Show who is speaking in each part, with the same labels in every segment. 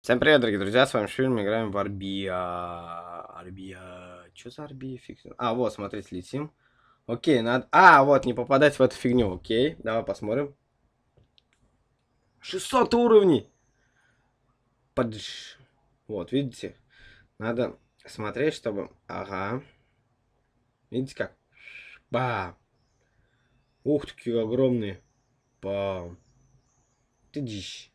Speaker 1: Всем привет, дорогие друзья, с вами Швиль, мы играем в Арбия... А, Арбия... А, Что за Арбия? Фиг... А, вот, смотрите, летим. Окей, надо... А, вот, не попадать в эту фигню, окей. Давай посмотрим. 600 уровней! Под... Вот, видите? Надо смотреть, чтобы... Ага. Видите как? Ба! Ух, ты, какие огромные. Бам. Ты дичь.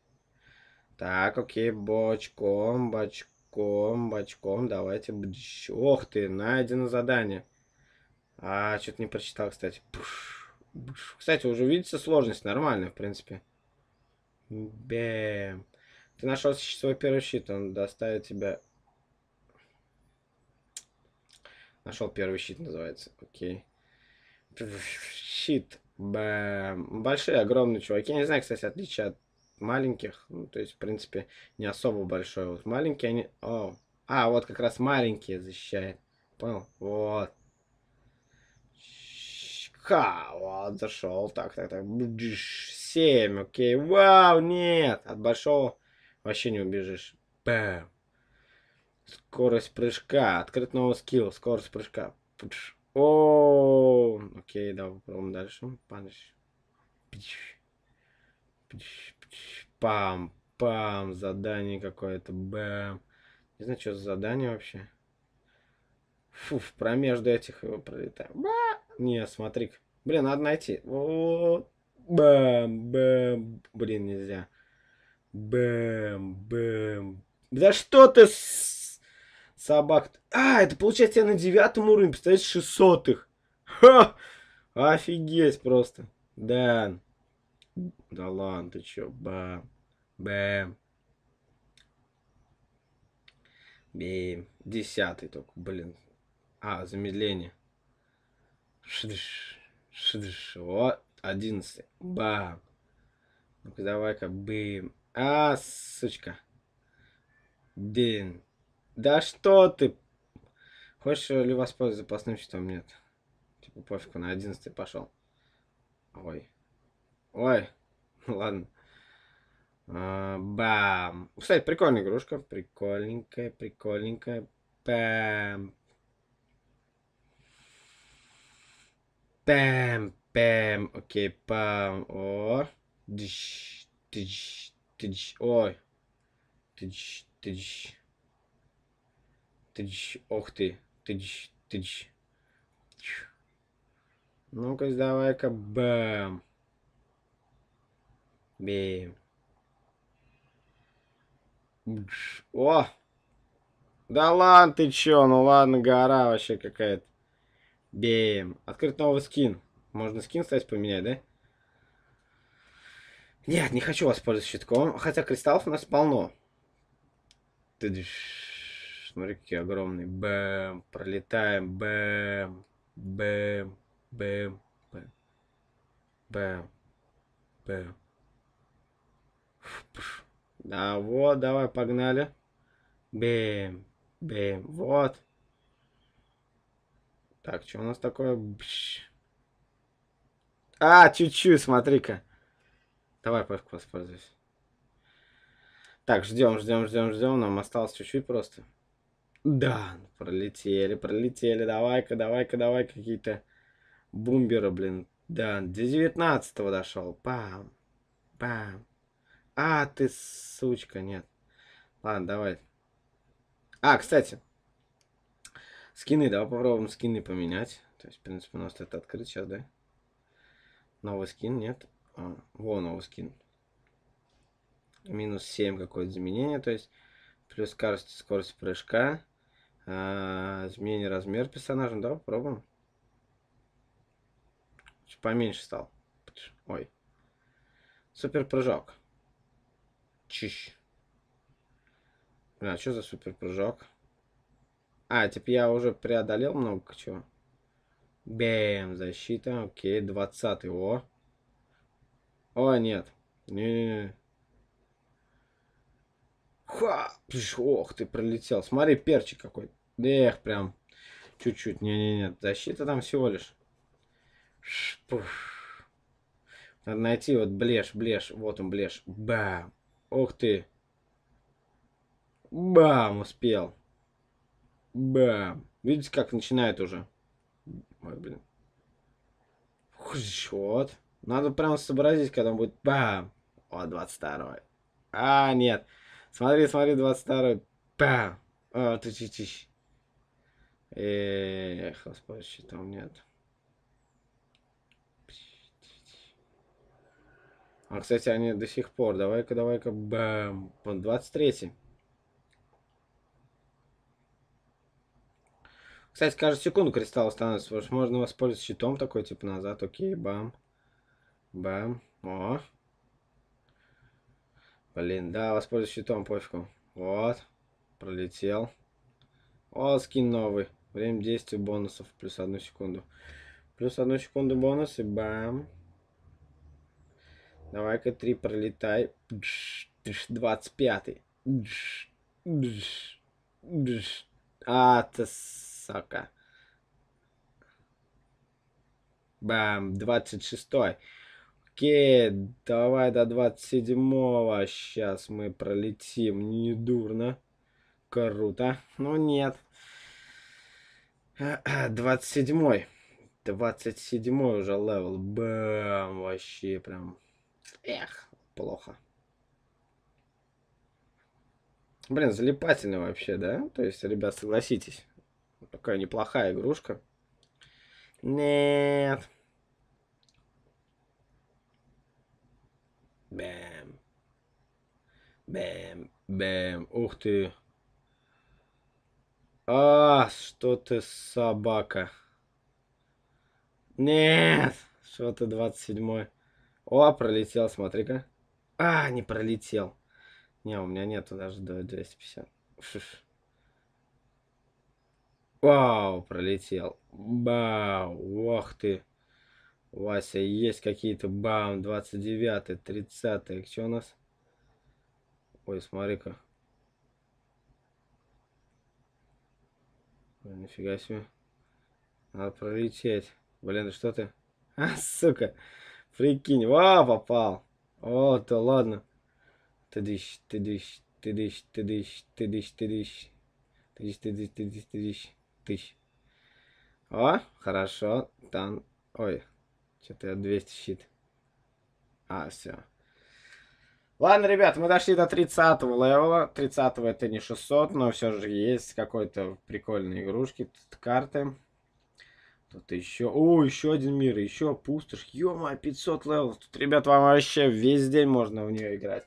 Speaker 1: Так, окей, бочком, бочком, бочком. Давайте. Ох ты, найдено задание. А, что-то не прочитал, кстати. Пш, пш. Кстати, уже видится сложность нормальная, в принципе. Бэм. Ты нашел свой первый щит, он доставит тебя... Нашел первый щит, называется. Окей. Щит. Бэм. Большие, огромные чуваки. Я не знаю, кстати, отличие от маленьких, ну, то есть, в принципе, не особо большой. Вот маленькие они... О, а, вот как раз маленькие защищает. Понял? Вот. Ха, вот, зашел. Так, так, так. 7, окей. Вау, нет. От большого вообще не убежишь. Бэм. Скорость прыжка. Открыт новый скилл. Скорость прыжка. Пш. О, окей, давай попробуем дальше. Панч. Пам, пам, задание какое-то, бэм. Не знаю, что за задание вообще. Фу, в промежду этих его пролетаем. Ба! Не, смотри -ка. Блин, надо найти. Вот. Бэм, бэм. Блин, нельзя. Бэм, бэм. Да что ты с... собак? -то? А, это получается я на девятом уровне, представляешь, шестьсотых. Ха! Офигеть просто. Да. Да ладно, ты чё? Ба. Бэ. Бе. Десятый только, блин. А, замедление. Шдыш. Шдыш. Вот. Одиннадцатый. Ба. Ну-ка, давай-ка. Бэм. А, сучка. Блин. Да что ты? Хочешь ли воспользоваться запасным счетом? Нет. Типа пофигу, на одиннадцатый пошел. Ой. Ой, ладно. А, бам. Кстати, прикольная игрушка. Прикольненькая, прикольненькая. Пэм. Пэм, пэм. Окей, пам. О. Тыч, тыч, тыч. Ой. Тыч, тыч. Тыч. Ох ты. Тыч, тыч. Ну-ка, давай-ка. Бэм. Бе. О! Да ладно ты чё, ну ладно, гора вообще какая-то. Бем. Открыт новый скин. Можно скин, кстати, поменять, да? Нет, не хочу воспользоваться щитком, хотя кристаллов у нас полно. Смотри, какие огромные. Бэм, пролетаем. Бэм, бэм, бэм, бэм, бэм, бэм. Да, вот, давай, погнали. Бэм, бэм, вот. Так, что у нас такое? А, чуть-чуть, смотри-ка. Давай, пэвку воспользуйся. Так, ждем, ждем, ждем, ждем. Нам осталось чуть-чуть просто. Да, пролетели, пролетели. Давай-ка, давай-ка, давай какие-то бумберы, блин. Да, до 19 дошел. Пам, пам. А, ты сучка, нет. Ладно, давай. А, кстати. Скины, давай попробуем скины поменять. То есть, в принципе, у нас это открыто, сейчас, да? Новый скин, нет? А, во, новый скин. Минус 7 какое-то изменение, то есть плюс скорость, скорость прыжка. А, изменение размер персонажа. Ну, давай попробуем. Чуть Поменьше стал. Ой. Супер прыжок. Чищ. Бля, что за супер прыжок? А, типа я уже преодолел много чего. Бэм, защита, окей, 20 о. О, нет. Не, не, не. Ха! Пш, ох, ты пролетел. Смотри, перчик какой. Эх, прям чуть-чуть. Не-не-не, защита там всего лишь. Надо найти вот блеш, блеш. Вот он, блеш. Бам. Ох ты. Бам, успел. Бам. Видите, как начинает уже. Ой, блин. Счет. Надо прям сообразить, когда он будет бам. О, 22 -й. А, нет. Смотри, смотри, 22 -й. Бам. А, ты чи Эх, господи, там нет. А, кстати, они до сих пор. Давай-ка, давай-ка, бэм. 23-й. Кстати, каждую секунду кристалл становится, потому что можно воспользоваться щитом такой, типа, назад. Окей, бам. Бам. О. Блин, да, воспользуюсь щитом, пофигу. Вот. Пролетел. О, скин новый. Время действия бонусов. Плюс одну секунду. Плюс одну секунду бонус и бам. Давай-ка три пролетай. 25. А, ты сака. Бам, 26. Окей, давай до 27. Сейчас мы пролетим. Не дурно. Круто. Но ну, нет. 27. 27 уже левел. Бам, вообще прям Эх, плохо. Блин, залипательно вообще, да? То есть, ребят, согласитесь. Такая неплохая игрушка. Нет. Бэм. Бэм, бэм. Ух ты. А, что ты, собака. Нет. Что ты, 27-й. О, пролетел, смотри-ка. А, не пролетел. Не, у меня нету даже до 250. Шиш. Вау, пролетел. Бау, ох ты. Вася, есть какие-то бам, 29-е, 30-е. Что у нас? Ой, смотри-ка. Ой, нифига себе. Надо пролететь. Блин, да что ты? А, сука. Прикинь, ва, попал. О, да ладно. Ты дыщ, ты дыщ, ты дыщ, ты дыщ, ты дыщ, ты дыщ. Ты дыщ, ты дыщ, ты дыщ, ты дыщ, ты дыщ. О, хорошо. Там, ой, что-то я 200 щит. А, все. Ладно, ребят, мы дошли до 30 левела. 30 это не 600, но все же есть какой-то прикольные игрушки, тут карты. Тут еще... О, еще один мир, еще пустошь. ё 500 левелов. Тут, ребят, вам вообще весь день можно в нее играть.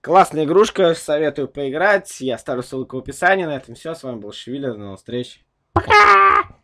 Speaker 1: Классная игрушка, советую поиграть. Я оставлю ссылку в описании. На этом все. С вами был Шевиля. До новых встреч. Пока!